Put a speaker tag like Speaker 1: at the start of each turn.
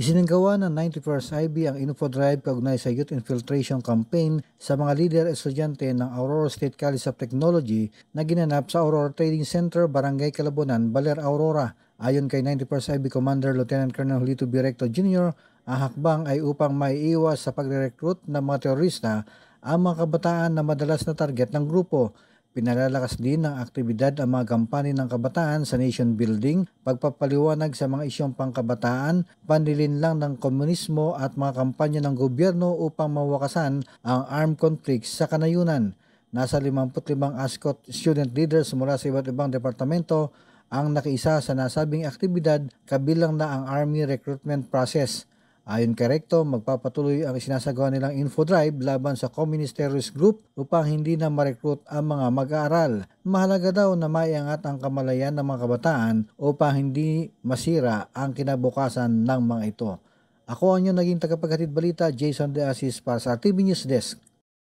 Speaker 1: Isinagawa ng 91st IB ang InfoDrive kaugnay sa Youth Infiltration Campaign sa mga lider estudyante ng Aurora State College of Technology na ginanap sa Aurora Trading Center, Barangay Kalabunan, Baler, Aurora. Ayon kay 91st IB Commander Lieutenant Colonel Lito Birecto Jr., ang hakbang ay upang maiiwas sa pagre-recruit ng mga terorista ang mga kabataan na madalas na target ng grupo. Pinalalakas din ng aktibidad ang mga kampanya ng kabataan sa nation building, pagpapaliwanag sa mga isyong pangkabataan, panlilinlang ng komunismo at mga kampanya ng gobyerno upang mawakasan ang armed conflicts sa kanayunan. Nasa 55 ASCOT student leaders mula sa iba't ibang departamento ang nakiisa sa nasabing aktibidad kabilang na ang Army recruitment process. Ayon kay Recto, magpapatuloy ang sinasagawa nilang info drive laban sa Communist Terrorist Group upang hindi na marekrut ang mga mag-aaral. Mahalaga daw na maiangat ang kamalayan ng mga kabataan upang hindi masira ang kinabukasan ng mga ito. Ako ang inyong naging tagapaghatid balita, Jason De Asis para sa TV News Desk.